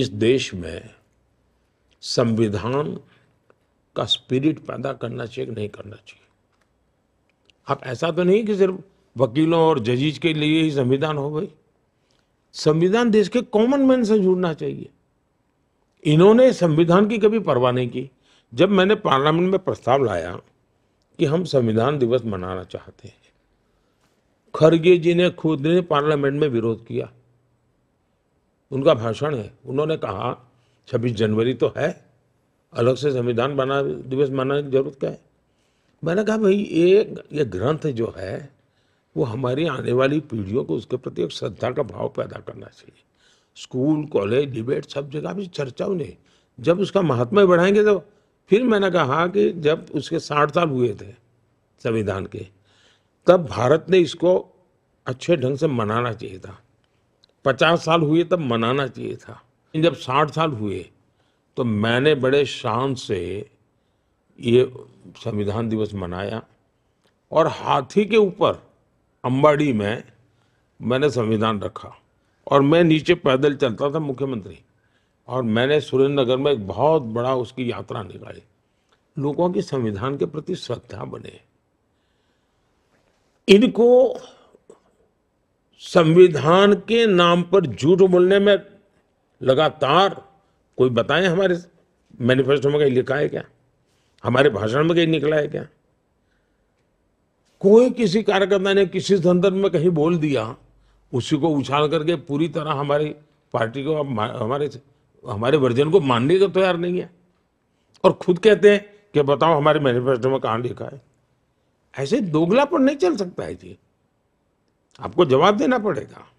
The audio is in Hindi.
इस देश में संविधान का स्पिरिट पैदा करना चाहिए नहीं करना चाहिए अब ऐसा तो नहीं कि सिर्फ वकीलों और जजिज के लिए ही संविधान हो गई संविधान देश के कॉमन मैन से जुड़ना चाहिए इन्होंने संविधान की कभी परवाह नहीं की जब मैंने पार्लियामेंट में प्रस्ताव लाया कि हम संविधान दिवस मनाना चाहते हैं खरगे जी ने खुद ने पार्लियामेंट में विरोध किया उनका भाषण है उन्होंने कहा छब्बीस जनवरी तो है अलग से संविधान बना दिवस मनाने की जरूरत क्या है मैंने कहा भाई ये ये ग्रंथ जो है वो हमारी आने वाली पीढ़ियों को उसके प्रति एक श्रद्धा का भाव पैदा करना चाहिए स्कूल कॉलेज डिबेट सब जगह भी चर्चा होने जब उसका महात्मा बढ़ाएंगे तो फिर मैंने कहा कि जब उसके साठ साल हुए थे संविधान के तब भारत ने इसको अच्छे ढंग से मनाना चाहिए था पचास साल हुए तब मनाना चाहिए था जब साठ साल हुए तो मैंने बड़े शान से ये संविधान दिवस मनाया और हाथी के ऊपर अंबाड़ी में मैंने संविधान रखा और मैं नीचे पैदल चलता था मुख्यमंत्री और मैंने सुरेंद्रनगर में एक बहुत बड़ा उसकी यात्रा निकाली लोगों की संविधान के प्रति श्रद्धा बने इनको संविधान के नाम पर झूठ बोलने में लगातार कोई बताएं हमारे मैनिफेस्टो में कहीं लिखा है क्या हमारे भाषण में कहीं निकला है क्या कोई किसी कार्यकर्ता ने किसी संदर्भ में कहीं बोल दिया उसी को उछाल करके पूरी तरह हमारी पार्टी को हमारे हमारे वर्जन को मानने को तैयार नहीं है और खुद कहते हैं कि बताओ हमारे मैनिफेस्टो में कहाँ लिखा है ऐसे दोगलापन नहीं चल सकता है जी आपको जवाब देना पड़ेगा